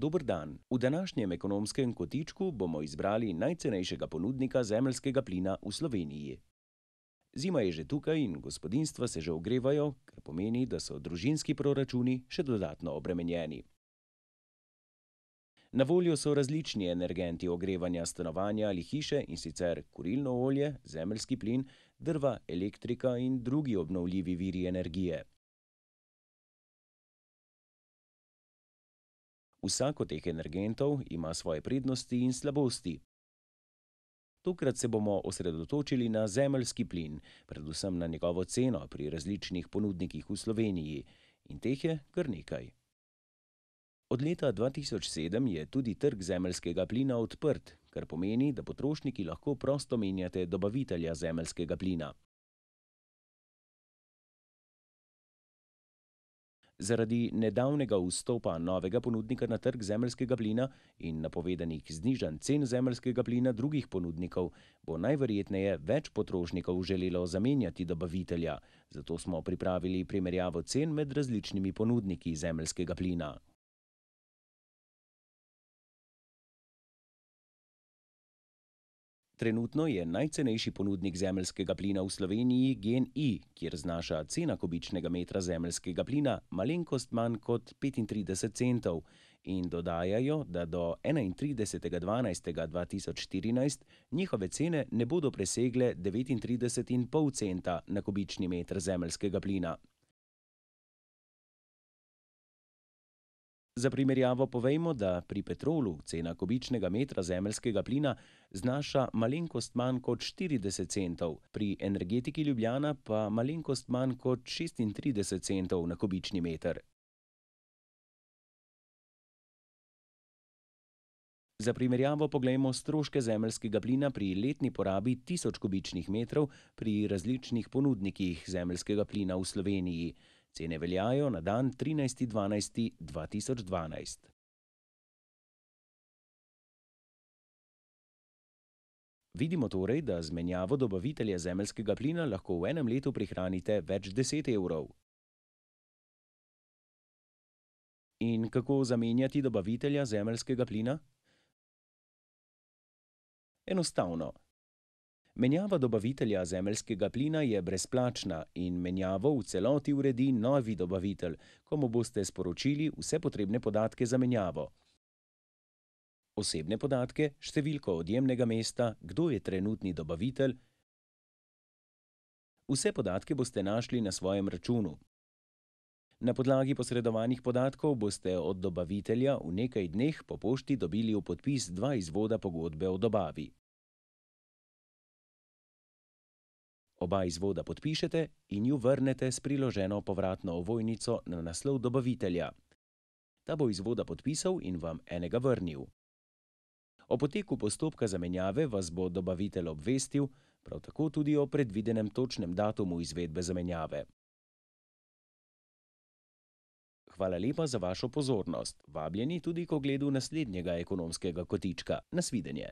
Dobr dan. V današnjem ekonomskem kotičku bomo izbrali najcenejšega ponudnika zemljskega plina v Sloveniji. Zima je že tukaj in gospodinstva se že ogrevajo, kar pomeni, da so družinski proračuni še dodatno obremenjeni. Na voljo so različni energenti ogrevanja stanovanja ali hiše in sicer kurilno olje, zemljski plin, drva, elektrika in drugi obnovljivi viri energije. Vsak od teh energentov ima svoje prednosti in slabosti. Tokrat se bomo osredotočili na zemljski plin, predvsem na njegovo ceno pri različnih ponudnikih v Sloveniji, in teh je kar nekaj. Od leta 2007 je tudi trg zemljskega plina odprt, kar pomeni, da potrošniki lahko prosto menjate dobavitelja zemljskega plina. Zaradi nedavnega vstopa novega ponudnika na trg zemljskega plina in napovedanih znižanj cen zemljskega plina drugih ponudnikov bo najverjetneje več potrošnikov želelo zamenjati dobavitelja. Zato smo pripravili primerjavo cen med različnimi ponudniki zemljskega plina, Trenutno je najcenejši ponudnik zemljskega plina v Sloveniji GNI, kjer znaša cena kubičnega metra zemljskega plina malenkost manj kot 35 centov. In dodajajo, da do 31.12.2014 njihove cene ne bodo presegle 39,5 centa na kubični meter zemljskega plina. Za primerjavo povejmo, da pri Petrolu cena kubičnega metra zemljskega plina znaša malenkost manj kot 40 centov, pri energetiki Ljubljana pa malenkost manj kot 36 centov na kubični meter. Za primerjavo poglejmo stroške zemljskega plina pri letni porabi 1000 kubičnih metrov pri različnih ponudnikih zemljskega plina v Sloveniji. Cene veljajo na dan 13.12.2012. Vidimo torej, da z menjavo dobavitelja zemeljskega plina lahko v enem letu prihranite več deset evrov. In kako zamenjati dobavitelja zemeljskega plina? Enostavno, Menjava dobavitelja zemeljskega plina je brezplačna in menjavo v celoti uredi novi dobavitelj, komu boste sporočili vse potrebne podatke za menjavo. Osebne podatke, številko odjemnega mesta, kdo je trenutni dobavitelj. Vse podatke boste našli na svojem računu. Na podlagi posredovanih podatkov boste od dobavitelja v nekaj dneh po pošti dobili v podpis dva izvoda pogodbe o dobavi. Oba izvoda podpišete in ju vrnete s priloženo povratno ovojnico na naslov dobavitelja. Ta bo izvoda podpisal in vam enega vrnil. O poteku postopka zamenjave vas bo dobavitelj obvestil, prav tako tudi o predvidenem točnem datumu izvedbe zamenjave. Hvala lepa za vašo pozornost. Vabljeni tudi k ogledu naslednjega ekonomskega kotička. Nasvidenje.